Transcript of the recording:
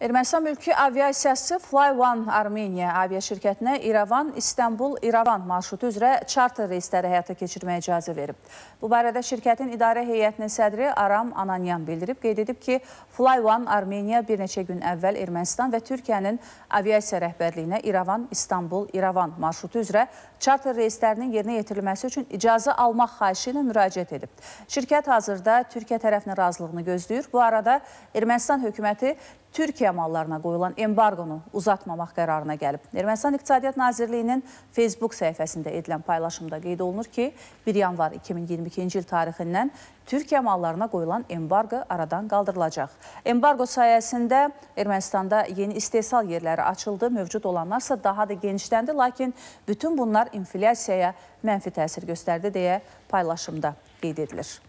Ermənistan mülki aviasiyası Fly One Armeniya aviaşirkətinə İrəvan-İstanbul-İrəvan marşrutu üzrə charter reysləri həyata keçirməyə icazə verib. Bu barədə şirkətin idarə heyətinin sədri Aram Ananyan bildirib, qeyd edib ki, Fly One Armeniya bir neçə gün əvvəl Ermənistan və Türkiyənin aviasiya rəhbərliyinə İrəvan-İstanbul-İrəvan marşrutu üzrə charter reyslərinin yerinə yetirilməsi üçün icazə almaq xahişi ilə müraciət edib. Şirkət hazırda Türkiyə tərəfinin razılığını gözləyir. Bu arada Ermənistan hökuməti Türkiyə mallarına qoyulan embarqonu uzatmamaq qərarına gəlib. Ermənistan İqtisadiyyat Nazirliyinin Facebook səhifəsində edilən paylaşımda qeyd olunur ki, 1 yanvar 2022-ci il tarixindən Türkiyə mallarına qoyulan embarqo aradan qaldırılacaq. Embarqo sayəsində Ermənistanda yeni istehsal yerləri açıldı, mövcud olanlarsa daha da genişləndi, lakin bütün bunlar inflyasiyaya mənfi təsir göstərdi deyə paylaşımda qeyd edilir.